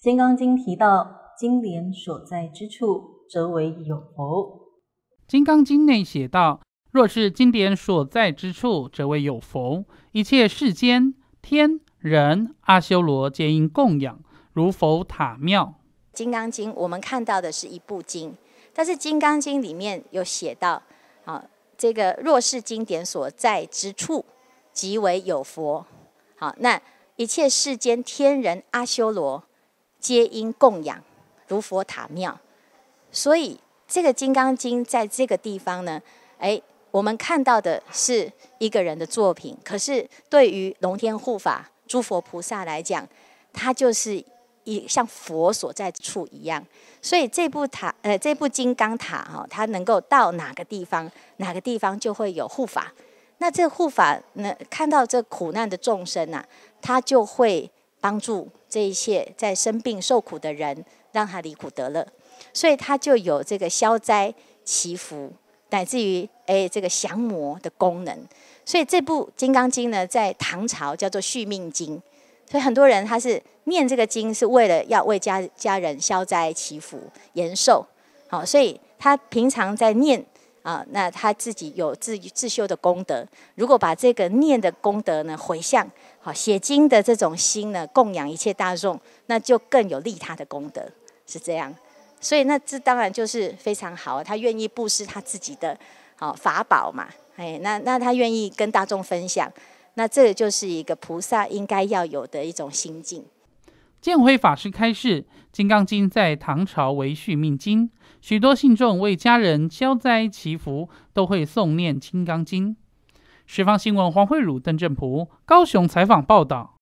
《金刚经》提到，经典所在之处，则为有佛。《金刚经》内写道：“若是经典所在之处，则为有佛。一切世间天人阿修罗，皆应供养，如佛塔庙。”《金刚经》我们看到的是一部经，但是《金刚经》里面有写到：“啊，这个若是经典所在之处，即为有佛。好，那一切世间天人阿修罗。”皆因供养，如佛塔庙，所以这个《金刚经》在这个地方呢，哎，我们看到的是一个人的作品，可是对于龙天护法、诸佛菩萨来讲，它就是一像佛所在处一样。所以这部塔，呃，这部金刚塔哈，它能够到哪个地方，哪个地方就会有护法。那这护法，呢，看到这苦难的众生呐，他就会帮助。这一切在生病受苦的人，让他离苦得乐，所以他就有这个消灾祈福，乃至于哎这个降魔的功能。所以这部《金刚经》呢，在唐朝叫做《续命经》，所以很多人他是念这个经，是为了要为家家人消灾祈福、延寿。好，所以他平常在念。啊，那他自己有自自修的功德，如果把这个念的功德呢回向，好写经的这种心呢供养一切大众，那就更有利他的功德，是这样。所以那这当然就是非常好，他愿意布施他自己的好法宝嘛，哎，那那他愿意跟大众分享，那这就是一个菩萨应该要有的一种心境。建辉法师开示，《金刚经》在唐朝为续命经，许多信众为家人消灾祈福，都会诵念《金刚经》。十方新闻，黄慧汝、邓正普，高雄采访报道。